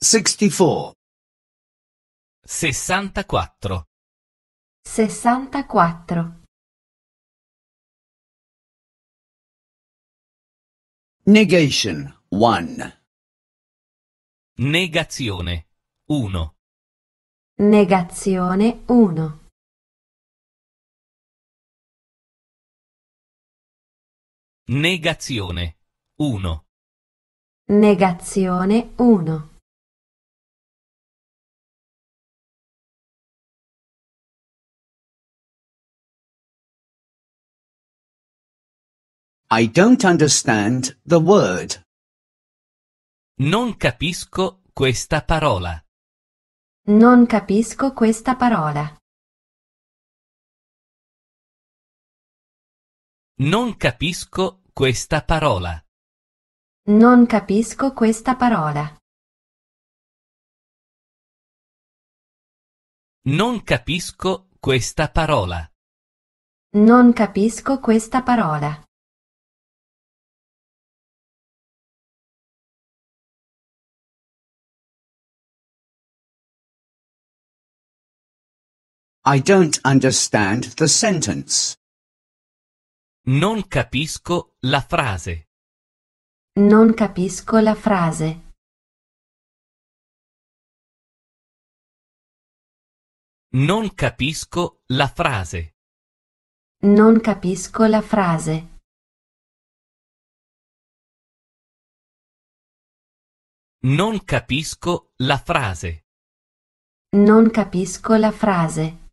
64 64 64 Negation 1 Negazione 1 Negazione 1 Negazione 1 Negazione 1 I don't understand the word. Non capisco questa parola. Non capisco questa parola. Non capisco questa parola. Non capisco questa parola. Non capisco questa parola. Non capisco questa parola. I don't understand the sentence. Non capisco la frase. Non capisco la frase. Non capisco la frase. Non capisco la frase. Non capisco la frase. Non capisco la frase.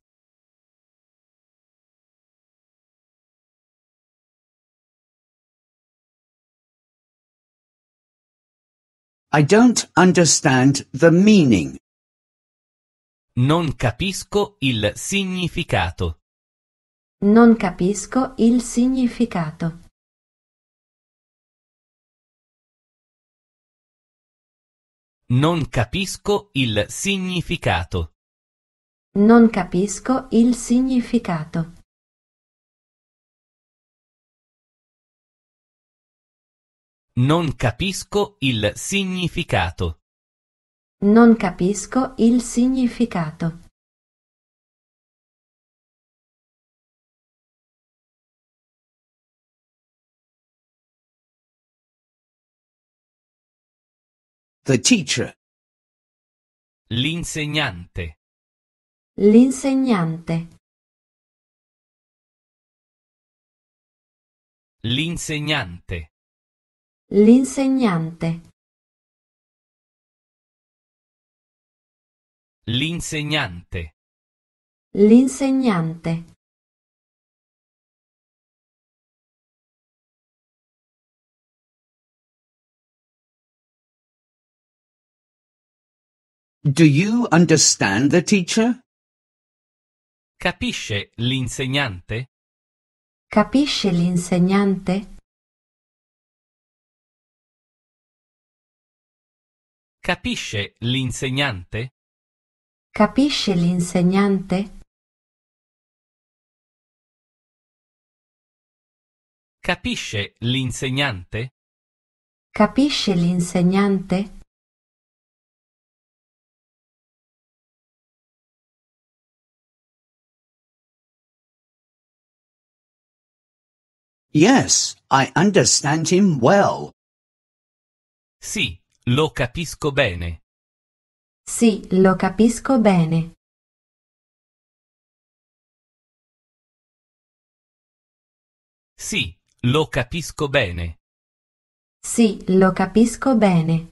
I don't understand the meaning. Non capisco il significato. Non capisco il significato. Non capisco il significato. Non capisco il significato. Non capisco il significato. Non capisco il significato. The teacher. L'insegnante. L'insegnante. L'insegnante. L'insegnante. L'insegnante. L'insegnante. Do you understand the teacher? Capisce l'insegnante? Capisce l'insegnante? Capisce l'insegnante? Capisce l'insegnante? Capisce l'insegnante? Capisce l'insegnante? Yes, I understand him well. Sì, lo capisco bene. Sì, lo capisco bene. Sì, lo capisco bene. Sì, lo capisco bene.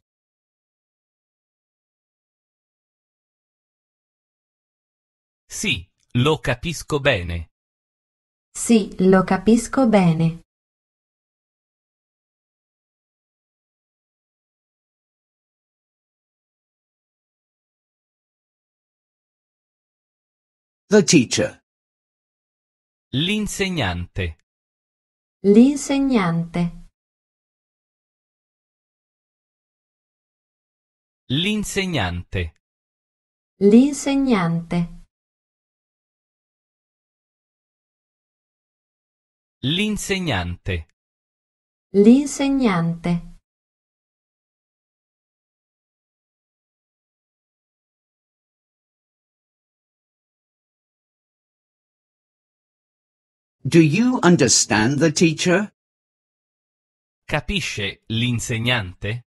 Sì, lo capisco bene. Sì, lo capisco bene. The teacher. L'insegnante. L'insegnante. L'insegnante. L'insegnante. L'insegnante. L'insegnante. Do you understand the teacher? Capisce l'insegnante?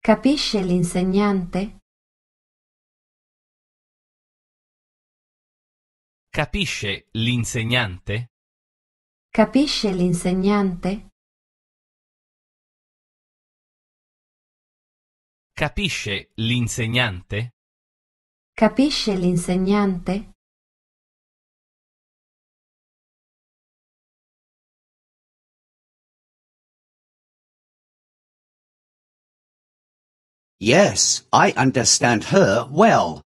Capisce l'insegnante? Capisce l'insegnante? Capisce l'insegnante? Capisce l'insegnante? Capisce l'insegnante? Yes, I understand her well.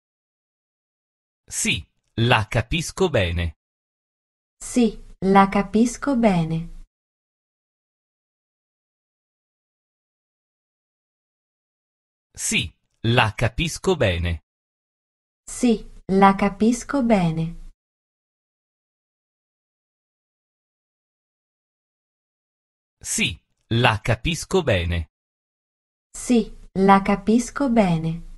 Sì, la capisco bene. Sì, la capisco bene. Sì, la capisco bene. Sì, la capisco bene. Sì, la capisco bene. Sì, La capisco bene.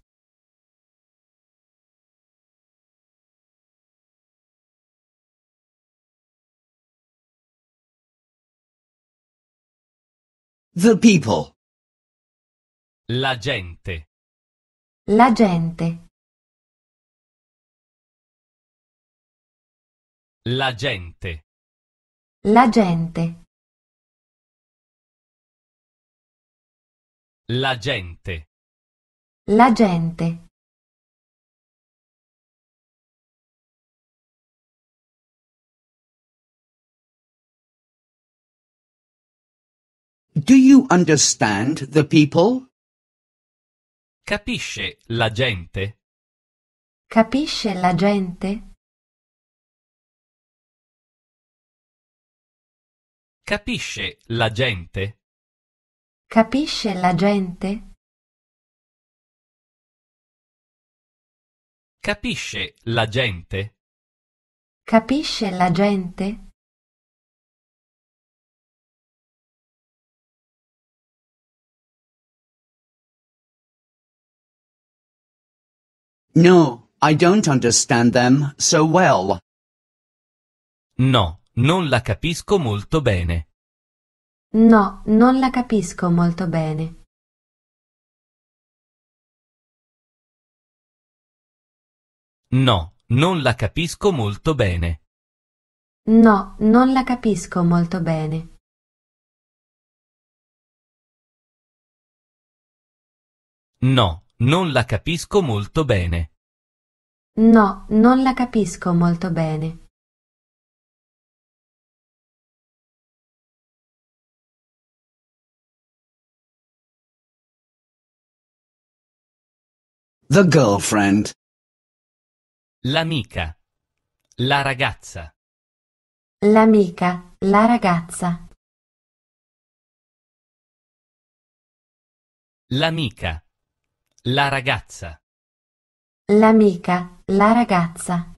The people. La gente. La gente. La gente. La gente. La gente. La gente. Do you understand the people? Capisce la gente? Capisce la gente? Capisce la gente? Capisce la gente? Capisce la gente? Capisce la gente? No, I don't understand them so well. No, non la capisco molto bene. No, non la capisco molto bene. No, non la capisco molto bene. No, non la capisco molto bene. No, non la capisco molto bene. No, non la capisco molto bene. The girlfriend. L'amica. La ragazza. L'amica, la ragazza. L'amica. La ragazza. L'amica, la ragazza.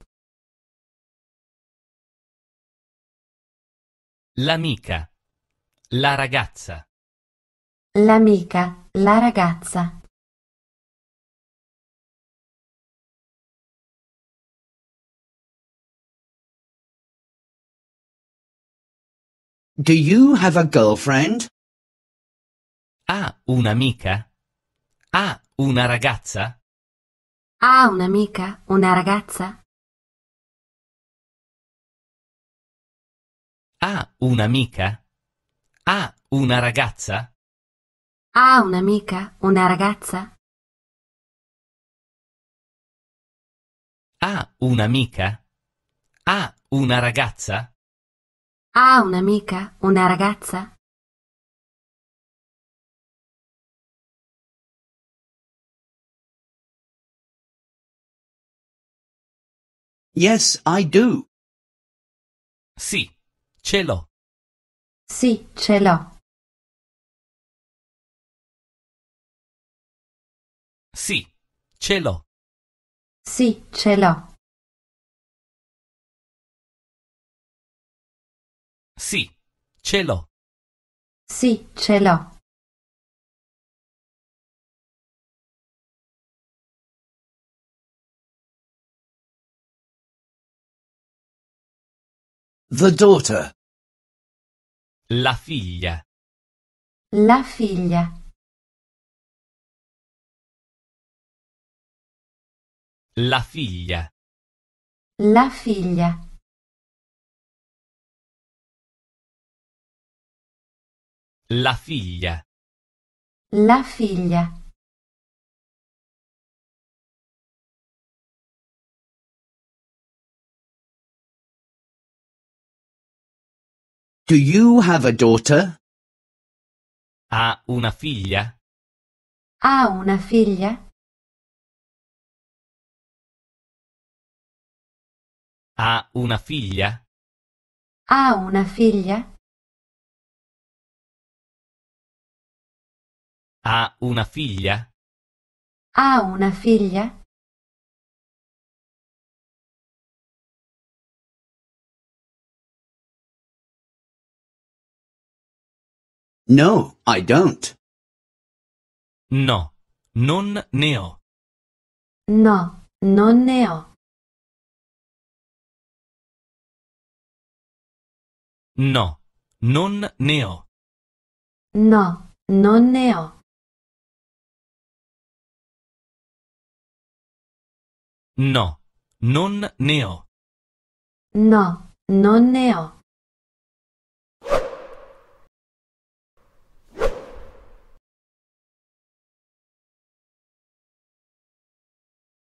L'amica. La ragazza. L'amica, la ragazza. Do you have a girlfriend? Ha un'amica? Ha una ragazza? Ha un'amica, una ragazza? Ha un'amica? Ha una ragazza? Ha un'amica, una ragazza? Ha un'amica? Ha una ragazza? Ha un'amica, una ragazza? Yes, I do. Sì, ce l'ho. Sì, ce l'ho. Sì, ce l'ho. Sì, ce l'ho. Ce l'ho. Sì, ce l'ho. The daughter. La figlia. La figlia. La figlia. La figlia. La figlia. La figlia. Do you have a daughter? Ha una figlia? Ha una figlia? Ha una figlia? Ha una figlia? Ha una figlia? Ha una figlia? No, I don't. No, non ne ho. No, non ne ho. No, non ne ho. No, non ne ho. No, non ne ho. No, non ne ho.